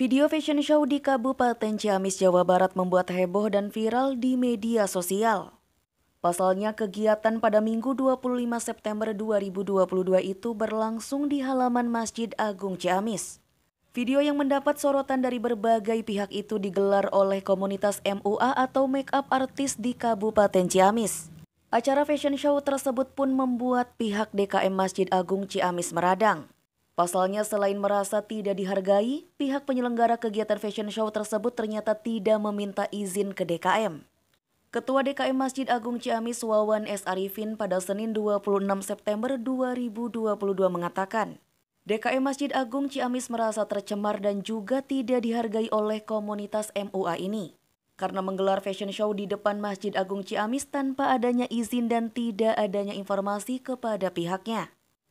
Video fashion show di Kabupaten Ciamis, Jawa Barat membuat heboh dan viral di media sosial. Pasalnya kegiatan pada Minggu 25 September 2022 itu berlangsung di halaman Masjid Agung Ciamis. Video yang mendapat sorotan dari berbagai pihak itu digelar oleh komunitas MUA atau Make Up artist di Kabupaten Ciamis. Acara fashion show tersebut pun membuat pihak DKM Masjid Agung Ciamis meradang. Pasalnya selain merasa tidak dihargai, pihak penyelenggara kegiatan fashion show tersebut ternyata tidak meminta izin ke DKM. Ketua DKM Masjid Agung Ciamis Wawan S. Arifin pada Senin 26 September 2022 mengatakan, DKM Masjid Agung Ciamis merasa tercemar dan juga tidak dihargai oleh komunitas MUA ini. Karena menggelar fashion show di depan Masjid Agung Ciamis tanpa adanya izin dan tidak adanya informasi kepada pihaknya.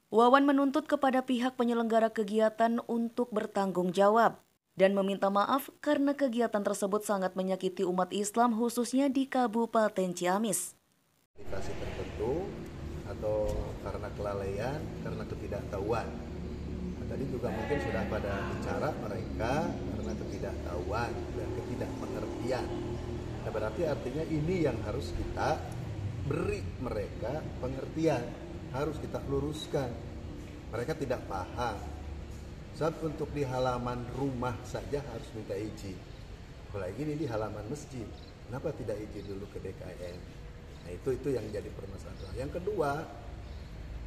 Wawan menuntut kepada pihak penyelenggara kegiatan untuk bertanggung jawab dan meminta maaf karena kegiatan tersebut sangat menyakiti umat Islam khususnya di Kabupaten Ciamis. Situasi tertentu atau karena kelalaian, karena ketidaktahuan. Nah, tadi juga mungkin sudah pada bicara mereka karena ketidaktahuan dan ketidakpengertian. Nah, berarti artinya ini yang harus kita beri mereka pengertian harus kita luruskan. Mereka tidak paham. Saat untuk di halaman rumah saja harus minta izin. Apalagi ini di halaman masjid. Kenapa tidak izin dulu ke DKM? Nah itu itu yang jadi permasalahan. Yang kedua,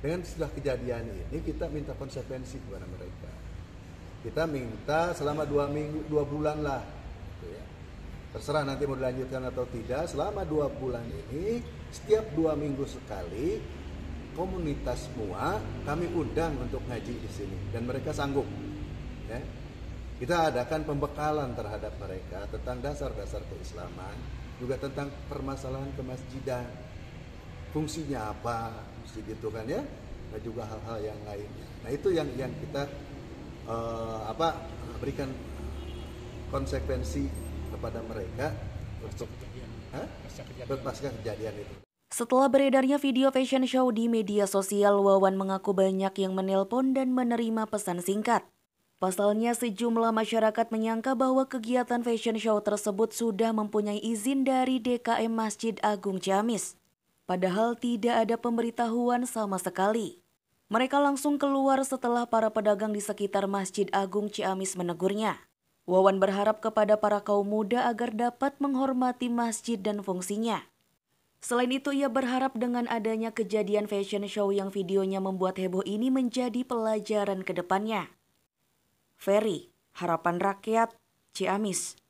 dengan setelah kejadian ini kita minta konsekuensi kepada mereka. Kita minta selama dua minggu, dua bulan lah. Gitu ya. Terserah nanti mau dilanjutkan atau tidak. Selama dua bulan ini, setiap dua minggu sekali komunitas semua kami undang untuk ngaji di sini dan mereka sanggup. Ya. Kita adakan pembekalan terhadap mereka tentang dasar-dasar keislaman, juga tentang permasalahan kemasjidan, fungsinya apa, mesti gitu kan ya, dan juga hal-hal yang lainnya. Nah itu yang yang kita uh, apa berikan konsekuensi kepada mereka untuk pasca kejadian, kejadian itu. Setelah beredarnya video fashion show di media sosial, Wawan mengaku banyak yang menelpon dan menerima pesan singkat. Pasalnya sejumlah masyarakat menyangka bahwa kegiatan fashion show tersebut sudah mempunyai izin dari DKM Masjid Agung Jamis. Padahal tidak ada pemberitahuan sama sekali. Mereka langsung keluar setelah para pedagang di sekitar Masjid Agung Ciamis menegurnya. Wawan berharap kepada para kaum muda agar dapat menghormati masjid dan fungsinya. Selain itu, ia berharap dengan adanya kejadian fashion show yang videonya membuat heboh ini menjadi pelajaran ke depannya. Ferry, Harapan Rakyat, Ciamis.